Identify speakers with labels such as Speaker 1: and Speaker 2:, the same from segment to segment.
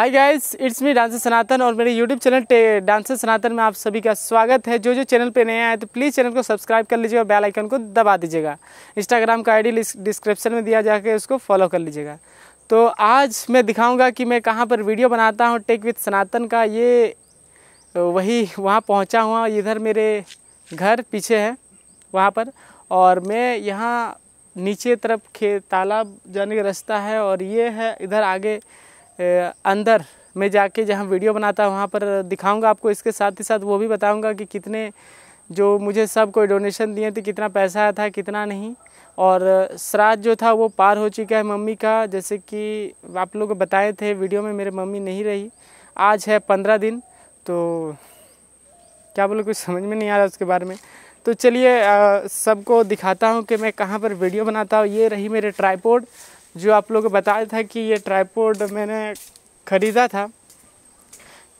Speaker 1: hi guys it's me dancer Sanatan और मेरे YouTube channel dancer सनातन में आप सभी का स्वागत है जो जो चैनल पे नए आए तो प्लीज़ चैनल को सब्सक्राइब कर लीजिएगा बेल आइकन को दबा दीजिएगा इंस्टाग्राम का आईडी डिस्क्रिप्शन में दिया जाकर उसको फॉलो कर लीजिएगा तो आज मैं दिखाऊंगा कि मैं कहाँ पर वीडियो बनाता हूँ टेक विथ सनातन का ये वही वहाँ पहुँचा हुआ इधर मेरे घर पीछे है वहाँ पर और मैं यहाँ नीचे तरफ खे तालाब जाने का रास्ता है और ये है इधर आगे अंदर मैं जाके जहाँ वीडियो बनाता हूँ वहाँ पर दिखाऊंगा आपको इसके साथ ही साथ वो भी बताऊंगा कि कितने जो मुझे सब कोई डोनेशन दिए थे कितना पैसा आया था कितना नहीं और श्राद्ध जो था वो पार हो चुका है मम्मी का जैसे कि आप लोग बताए थे वीडियो में मेरे मम्मी नहीं रही आज है पंद्रह दिन तो क्या बोलो कुछ समझ में नहीं आ रहा उसके बारे में तो चलिए सबको दिखाता हूँ कि मैं कहाँ पर वीडियो बनाता हूँ ये रही मेरे ट्राईपोर्ड जो आप लोगों को बताया था कि ये ट्राईपोर्ड मैंने ख़रीदा था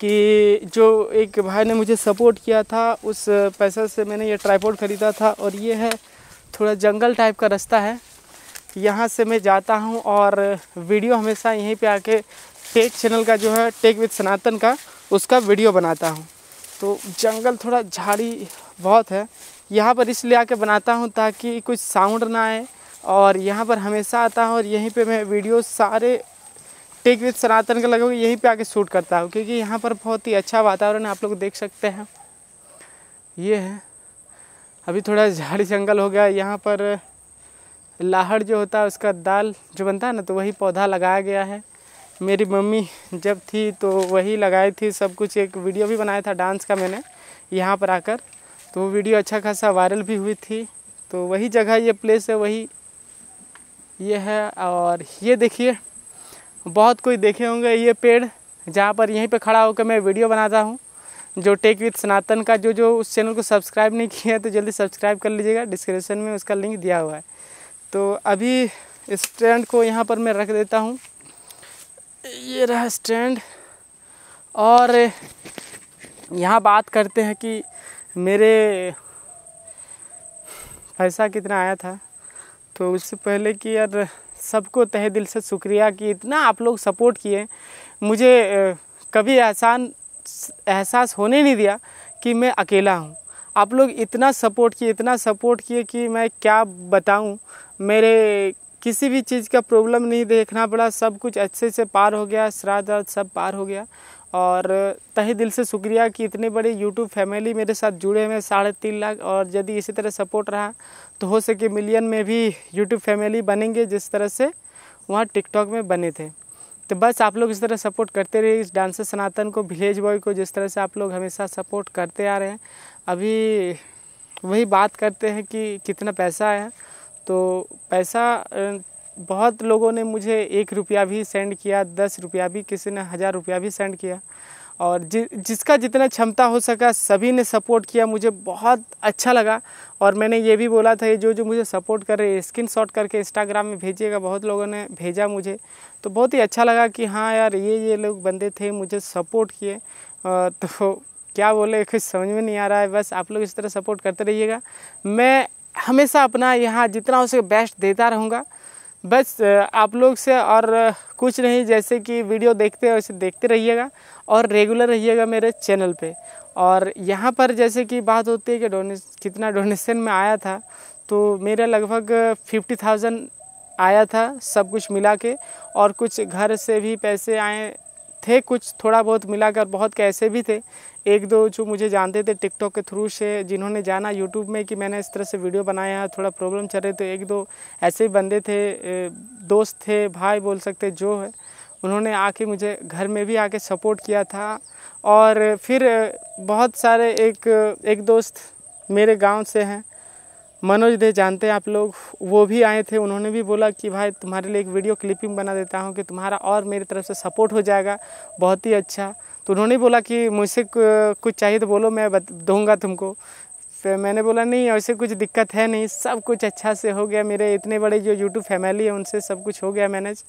Speaker 1: कि जो एक भाई ने मुझे सपोर्ट किया था उस पैसा से मैंने ये ट्राईपोर्ड ख़रीदा था और ये है थोड़ा जंगल टाइप का रास्ता है यहाँ से मैं जाता हूँ और वीडियो हमेशा यहीं पे आके टेक चैनल का जो है टेक विद सनातन का उसका वीडियो बनाता हूँ तो जंगल थोड़ा झाड़ी बहुत है यहाँ पर इसलिए आके बनाता हूँ ताकि कुछ साउंड ना आए और यहाँ पर हमेशा आता हूँ और यहीं पे मैं वीडियो सारे टेक विद सनातन का लगभग यहीं पे आके शूट करता हूँ क्योंकि यहाँ पर बहुत ही अच्छा वातावरण आप लोग देख सकते हैं ये है अभी थोड़ा झाड़ी जंगल हो गया यहाँ पर लाहड़ जो होता है उसका दाल जो बनता है ना तो वही पौधा लगाया गया है मेरी मम्मी जब थी तो वही लगाई थी सब कुछ एक वीडियो भी बनाया था डांस का मैंने यहाँ पर आकर तो वो वीडियो अच्छा खासा वायरल भी हुई थी तो वही जगह ये प्लेस है वही ये है और ये देखिए बहुत कोई देखे होंगे ये पेड़ जहाँ पर यहीं पे खड़ा होकर मैं वीडियो बनाता हूँ जो टेक विथ सनातन का जो जो उस चैनल को सब्सक्राइब नहीं किया है तो जल्दी सब्सक्राइब कर लीजिएगा डिस्क्रिप्शन में उसका लिंक दिया हुआ है तो अभी स्टैंड को यहाँ पर मैं रख देता हूँ ये रहा स्टैंड और यहाँ बात करते हैं कि मेरे पैसा कितना आया था तो उससे पहले कि यार सबको तहे दिल से शुक्रिया कि इतना आप लोग सपोर्ट किए मुझे कभी एहसान एहसास होने नहीं दिया कि मैं अकेला हूँ आप लोग इतना सपोर्ट किए इतना सपोर्ट किए कि मैं क्या बताऊँ मेरे किसी भी चीज़ का प्रॉब्लम नहीं देखना पड़ा सब कुछ अच्छे से पार हो गया श्राद्ध सब पार हो गया और तहे दिल से शुक्रिया कि इतने बड़े यूट्यूब फैमिली मेरे साथ जुड़े हुए साढ़े तीन लाख और यदि इसी तरह सपोर्ट रहा तो हो सके मिलियन में भी यूट्यूब फैमिली बनेंगे जिस तरह से वहाँ TikTok में बने थे तो बस आप लोग इस तरह सपोर्ट करते रहिए इस डांसर सनातन को विलेज बॉय को जिस तरह से आप लोग हमेशा सपोर्ट करते आ रहे हैं अभी वही बात करते हैं कि कितना पैसा आया तो पैसा बहुत लोगों ने मुझे एक रुपया भी सेंड किया दस रुपया भी किसी ने हज़ार रुपया भी सेंड किया और जि, जिसका जितना क्षमता हो सका सभी ने सपोर्ट किया मुझे बहुत अच्छा लगा और मैंने ये भी बोला था ये जो जो मुझे सपोर्ट कर रहे हैं स्क्रीन शॉट करके इंस्टाग्राम में भेजिएगा बहुत लोगों ने भेजा मुझे तो बहुत ही अच्छा लगा कि हाँ यार ये ये लोग बंदे थे मुझे सपोर्ट किए तो क्या बोले कुछ समझ में नहीं आ रहा है बस आप लोग इस तरह सपोर्ट करते रहिएगा मैं हमेशा अपना यहाँ जितना हो सके बेस्ट देता रहूँगा बस आप लोग से और कुछ नहीं जैसे कि वीडियो देखते हैं वैसे देखते रहिएगा और रेगुलर रहिएगा मेरे चैनल पे और यहाँ पर जैसे कि बात होती है कि डोनेस कितना डोनेशन में आया था तो मेरा लगभग फिफ्टी थाउजेंड आया था सब कुछ मिला के और कुछ घर से भी पैसे आए थे कुछ थोड़ा बहुत मिलाकर बहुत कैसे भी थे एक दो जो मुझे जानते थे टिकटॉक के थ्रू से जिन्होंने जाना यूट्यूब में कि मैंने इस तरह से वीडियो बनाया थोड़ा प्रॉब्लम चल रहे थे एक दो ऐसे ही बंदे थे दोस्त थे भाई बोल सकते जो है उन्होंने आके मुझे घर में भी आके सपोर्ट किया था और फिर बहुत सारे एक एक दोस्त मेरे गांव से हैं मनोज दे जानते हैं आप लोग वो भी आए थे उन्होंने भी बोला कि भाई तुम्हारे लिए एक वीडियो क्लिपिंग बना देता हूँ कि तुम्हारा और मेरी तरफ से सपोर्ट हो जाएगा बहुत ही अच्छा तो उन्होंने बोला कि मुझसे कुछ चाहिए तो बोलो मैं दूँगा तुमको फिर मैंने बोला नहीं ऐसे कुछ दिक्कत है नहीं सब कुछ अच्छा से हो गया मेरे इतने बड़े जो यूट्यूब फैमिली है उनसे सब कुछ हो गया मैनेज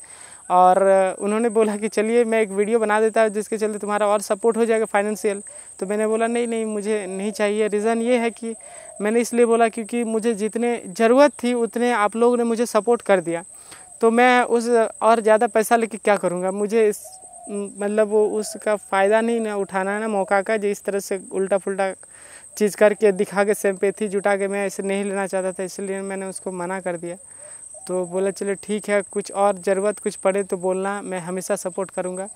Speaker 1: और उन्होंने बोला कि चलिए मैं एक वीडियो बना देता हूँ जिसके चलते तुम्हारा और सपोर्ट हो जाएगा फाइनेंशियल तो मैंने बोला नहीं नहीं मुझे नहीं चाहिए रीज़न ये है कि मैंने इसलिए बोला क्योंकि मुझे जितने ज़रूरत थी उतने आप लोगों ने मुझे सपोर्ट कर दिया तो मैं उस और ज़्यादा पैसा लेके क्या करूँगा मुझे इस मतलब वो उसका फ़ायदा नहीं ना उठाना है ना मौका का जो इस तरह से उल्टा फुलटा चीज़ करके दिखा के सेम्पेथी जुटा के मैं ऐसे नहीं लेना चाहता था इसलिए मैंने उसको मना कर दिया तो बोला चलो ठीक है कुछ और ज़रूरत कुछ पड़े तो बोलना मैं हमेशा सपोर्ट करूँगा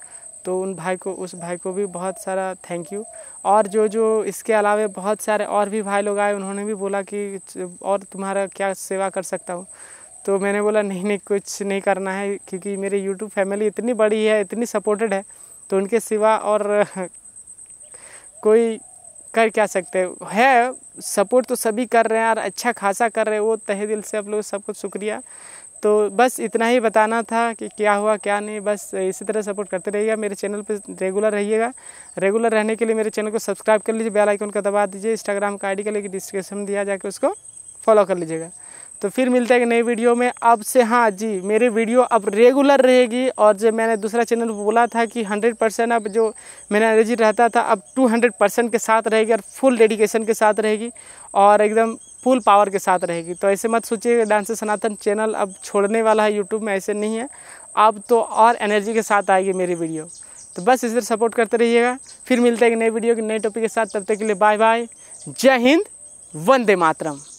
Speaker 1: तो उन भाई को उस भाई को भी बहुत सारा थैंक यू और जो जो इसके अलावा बहुत सारे और भी भाई लोग आए उन्होंने भी बोला कि और तुम्हारा क्या सेवा कर सकता हूँ तो मैंने बोला नहीं नहीं कुछ नहीं करना है क्योंकि मेरी यूट्यूब फैमिली इतनी बड़ी है इतनी सपोर्टेड है तो उनके सिवा और कोई कर क्या सकते है सपोर्ट तो सभी कर रहे हैं और अच्छा खासा कर रहे हैं वो तहे दिल से आप लोग सबको शुक्रिया तो बस इतना ही बताना था कि क्या हुआ क्या नहीं बस इसी तरह सपोर्ट करते रहिएगा मेरे चैनल पे रेगुलर रहिएगा रेगुलर रहने के लिए मेरे चैनल को सब्सक्राइब कर लीजिए बेल आइकन का दबा दीजिए इंस्टाग्राम का आईडी का लेकर डिस्क्रिप्शन दिया जाकर उसको फॉलो कर लीजिएगा तो फिर मिलते हैं एक नई वीडियो में अब से हाँ जी मेरी वीडियो अब रेगुलर रहेगी और जो मैंने दूसरा चैनल बोला था कि 100 परसेंट अब जो मेरा एनर्जी रहता था अब 200 परसेंट के साथ रहेगी और फुल डेडिकेशन के साथ रहेगी और एकदम फुल पावर के साथ रहेगी तो ऐसे मत सोचिए डांस सनातन चैनल अब छोड़ने वाला है यूट्यूब में ऐसे नहीं है अब तो और एनर्जी के साथ आएगी मेरी वीडियो तो बस इस तरह सपोर्ट करते रहिएगा फिर मिलते हैं एक नई वीडियो के नए टॉपिक के साथ तब तक के लिए बाय बाय जय हिंद वंदे मातरम